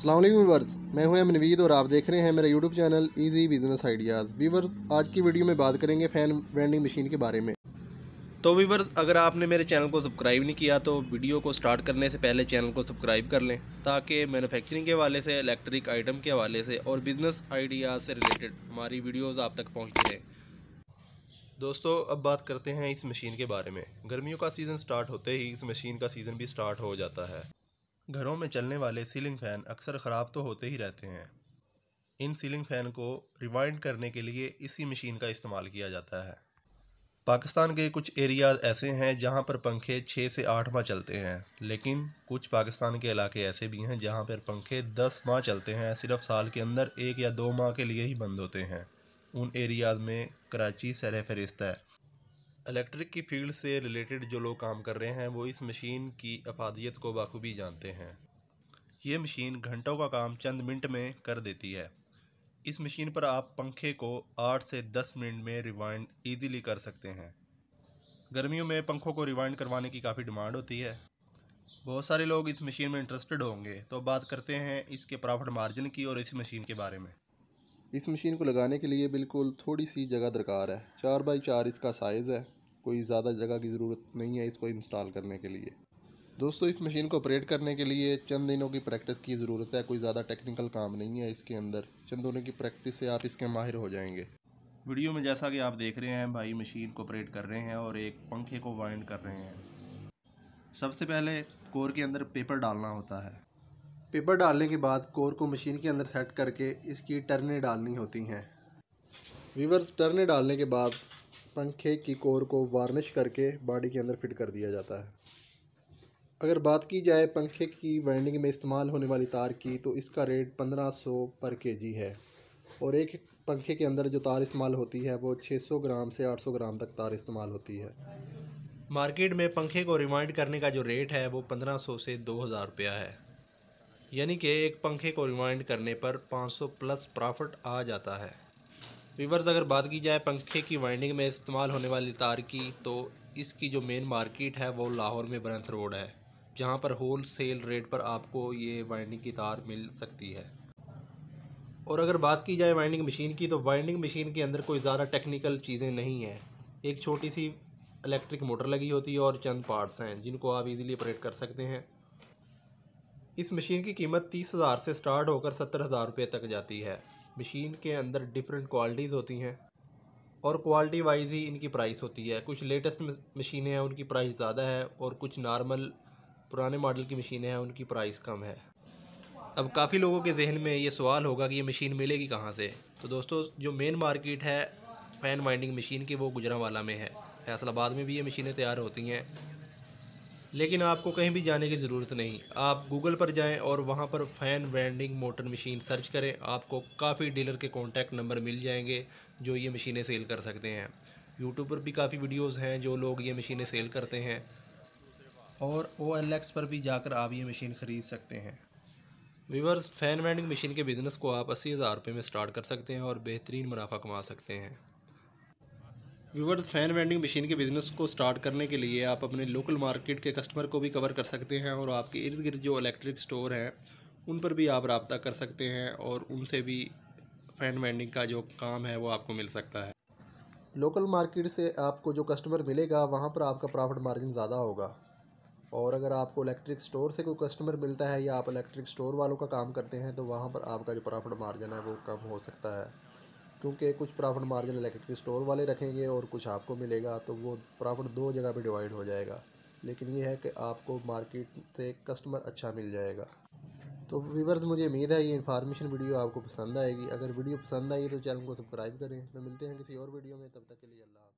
अल्लाम वीवर्स मैं हूं मनवीद और आप देख रहे हैं मेरा YouTube channel easy business ideas viewers आज की वीडियो में बात करेंगे फ़ैन वेंडिंग मशीन के बारे में तो वीवर्स अगर आपने मेरे चैनल को सब्सक्राइब नहीं किया तो वीडियो को स्टार्ट करने से पहले चैनल को सब्सक्राइब कर लें ताकि मैनुफैक्चरिंग के हवाले से इलेक्ट्रिक आइटम के हवाले से और बिज़नेस आइडियाज़ से रिलेटेड हमारी वीडियोज़ आप तक पहुँचें दोस्तों अब बात करते हैं इस मशीन के बारे में गर्मियों का सीज़न स्टार्ट होते ही इस मशीन का सीज़न भी स्टार्ट हो जाता है घरों में चलने वाले सीलिंग फ़ैन अक्सर ख़राब तो होते ही रहते हैं इन सीलिंग फ़ैन को रिवाइंड करने के लिए इसी मशीन का इस्तेमाल किया जाता है पाकिस्तान के कुछ एरियाज ऐसे हैं जहां पर पंखे छः से आठ माह चलते हैं लेकिन कुछ पाकिस्तान के इलाके ऐसे भी हैं जहां पर पंखे दस माह चलते हैं सिर्फ साल के अंदर एक या दो माह के लिए ही बंद होते हैं उन एरियाज में कराची सर फहरिस्त है इलेक्ट्रिक की फील्ड से रिलेटेड जो लोग काम कर रहे हैं वो इस मशीन की अफादियत को बखूबी जानते हैं ये मशीन घंटों का काम चंद मिनट में कर देती है इस मशीन पर आप पंखे को आठ से दस मिनट में रिवाइंड ईजीली कर सकते हैं गर्मियों में पंखों को रिवाइंड करवाने की काफ़ी डिमांड होती है बहुत सारे लोग इस मशीन में इंटरेस्टेड होंगे तो बात करते हैं इसके प्रॉफिट मार्जिन की और इस मशीन के बारे में इस मशीन को लगाने के लिए बिल्कुल थोड़ी सी जगह दरकार है चार बाई चार इसका साइज़ है कोई ज़्यादा जगह की ज़रूरत नहीं है इसको इंस्टॉल करने के लिए दोस्तों इस मशीन को ऑपरेट करने के लिए चंद दिनों की प्रैक्टिस की ज़रूरत है कोई ज़्यादा टेक्निकल काम नहीं है इसके अंदर चंद दिनों की प्रैक्टिस से आप इसके माहिर हो जाएंगे वीडियो में जैसा कि आप देख रहे हैं भाई मशीन को ऑपरेट कर रहे हैं और एक पंखे को वाइंड कर रहे हैं सबसे पहले कोर के अंदर पेपर डालना होता है पेपर डालने के बाद कोर को मशीन के अंदर सेट करके इसकी टर्ने डालनी होती हैं वीवर्स टर्ने डालने के बाद पंखे की कोर को वार्निश करके बॉडी के अंदर फिट कर दिया जाता है अगर बात की जाए पंखे की वाइंडिंग में इस्तेमाल होने वाली तार की तो इसका रेट पंद्रह सौ पर के जी है और एक पंखे के अंदर जो तार इस्तेमाल होती है वो 600 ग्राम से 800 ग्राम तक तार इस्तेमाल होती है मार्केट में पंखे को रिवाइंड करने का जो रेट है वो 1500 से 2000 रुपया है यानी कि एक पंखे को रिवाइंड करने पर 500 प्लस प्रॉफिट आ जाता है वीवर्स अगर बात की जाए पंखे की वाइंडिंग में इस्तेमाल होने वाली तार की तो इसकी जो मेन मार्केट है वो लाहौर में ब्रंथ रोड है जहाँ पर होल सेल रेट पर आपको ये वाइंडिंग की तार मिल सकती है और अगर बात की जाए वाइंडिंग मशीन की तो वाइंडिंग मशीन के अंदर कोई ज़्यादा टेक्निकल चीज़ें नहीं हैं एक छोटी सी इलेक्ट्रिक मोटर लगी होती है और चंद पार्ट्स हैं जिनको आप इजीली ऑपरेट कर सकते हैं इस मशीन की कीमत तीस हज़ार से स्टार्ट होकर सत्तर हज़ार रुपये तक जाती है मशीन के अंदर डिफरेंट क्वालिटीज़ होती हैं और क्वालिटी वाइज ही इनकी प्राइस होती है कुछ लेटेस्ट मशीनें हैं उनकी प्राइस ज़्यादा है और कुछ नॉर्मल पुराने मॉडल की मशीनें हैं उनकी प्राइस कम है अब काफ़ी लोगों के जहन में ये सवाल होगा कि ये मशीन मिलेगी कहाँ से तो दोस्तों जो मेन मार्केट है फ़ैन वाइंडिंग मशीन की वो गुजरावाला में है फैसलाबाद में भी ये मशीनें तैयार होती हैं लेकिन आपको कहीं भी जाने की ज़रूरत नहीं आप गूगल पर जाएं और वहां पर fan branding motor machine search करें आपको काफ़ी डीलर के कॉन्टैक्ट नंबर मिल जाएंगे जो ये मशीनें सेल कर सकते हैं यूट्यूब पर भी काफ़ी वीडियोज़ हैं जो लोग ये मशीनें सेल करते हैं और ओ पर भी जाकर आप ये मशीन ख़रीद सकते हैं वीवर्स फ़ैन वैंडिंग मशीन के बिज़नेस को आप अस्सी हज़ार रुपये में स्टार्ट कर सकते हैं और बेहतरीन मुनाफा कमा सकते हैं व्यूवर फ़ैन वेंडिंग मशीन के बिज़नेस को स्टार्ट करने के लिए आप अपने लोकल मार्केट के कस्टमर को भी कवर कर सकते हैं और आपके इर्द गिर्द जो इलेक्ट्रिक स्टोर हैं उन पर भी आप रबता कर सकते हैं और उनसे भी फ़ैन वेंडिंग का जो काम है वो आपको मिल सकता है लोकल मार्केट से आपको जो कस्टमर मिलेगा वहाँ पर आपका प्रॉफिट मार्जिन ज़्यादा होगा और अगर आपको इलेक्ट्रिक स्टोर से कोई कस्टमर मिलता है या आप इलेक्ट्रिक स्टोर वालों का काम करते हैं तो वहाँ पर आपका जो प्रॉफिट मार्जिन है वो कम हो सकता है क्योंकि कुछ प्रॉफिट मार्जिन इलेक्ट्रिक स्टोर वाले रखेंगे और कुछ आपको मिलेगा तो वो प्रॉफिट दो जगह पे डिवाइड हो जाएगा लेकिन ये है कि आपको मार्केट से कस्टमर अच्छा मिल जाएगा तो वीवर्स मुझे उम्मीद है ये इन्फॉर्मेशन वीडियो आपको पसंद आएगी अगर वीडियो पसंद आई तो चैनल को सब्सक्राइब करें तो मिलते हैं किसी और वीडियो में तब तक के लिए अल्लाह